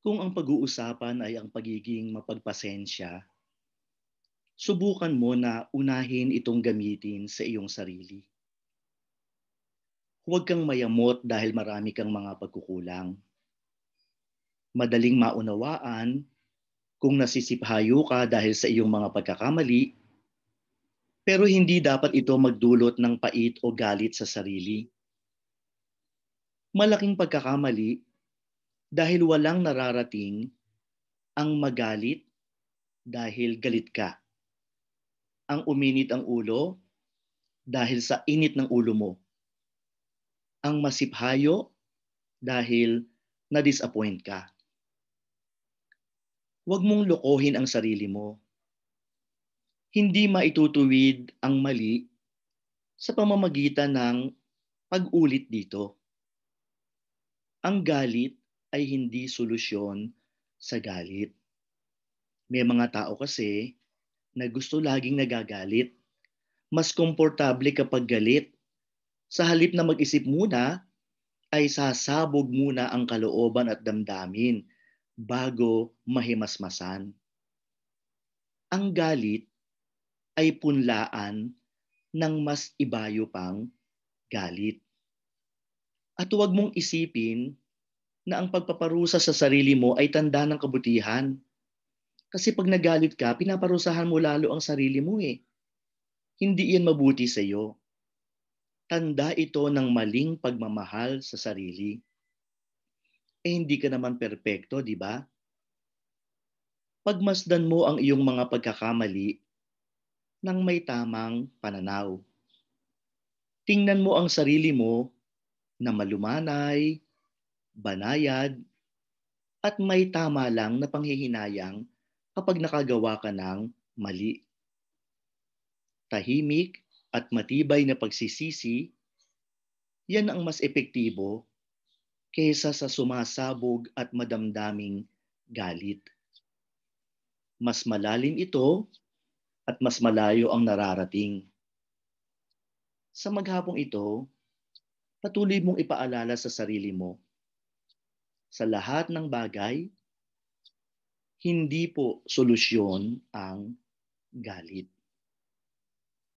Kung ang pag-uusapan ay ang pagiging mapagpasensya, subukan mo na unahin itong gamitin sa iyong sarili. Huwag kang mayamot dahil marami kang mga pagkukulang. Madaling maunawaan kung nasisiphayo ka dahil sa iyong mga pagkakamali, pero hindi dapat ito magdulot ng pait o galit sa sarili. Malaking pagkakamali dahil walang nararating ang magalit dahil galit ka. Ang uminit ang ulo dahil sa init ng ulo mo. Ang masiphayo dahil na-disappoint ka. Huwag mong lokohin ang sarili mo. Hindi maitutuwid ang mali sa pamamagitan ng pag-ulit dito. Ang galit ay hindi solusyon sa galit. May mga tao kasi na gusto laging nagagalit. Mas komportable kapag galit. Sa halip na mag-isip muna, ay sasabog muna ang kalooban at damdamin bago mahimasmasan. Ang galit ay punlaan ng mas ibayo pang galit. At huwag mong isipin na ang pagpaparusa sa sarili mo ay tanda ng kabutihan. Kasi pag nagalit ka, pinaparusahan mo lalo ang sarili mo eh. Hindi iyan mabuti sa iyo. Tanda ito ng maling pagmamahal sa sarili. Eh hindi ka naman perpekto, di ba? Pagmasdan mo ang iyong mga pagkakamali nang may tamang pananaw. Tingnan mo ang sarili mo na malumanay, banayad, at may tama lang na panghihinayang kapag nakagawa ka ng mali. Tahimik at matibay na pagsisisi, yan ang mas epektibo kaysa sa sumasabog at madamdaming galit. Mas malalim ito at mas malayo ang nararating. Sa maghapong ito, patuloy mong ipaalala sa sarili mo sa lahat ng bagay, hindi po solusyon ang galit.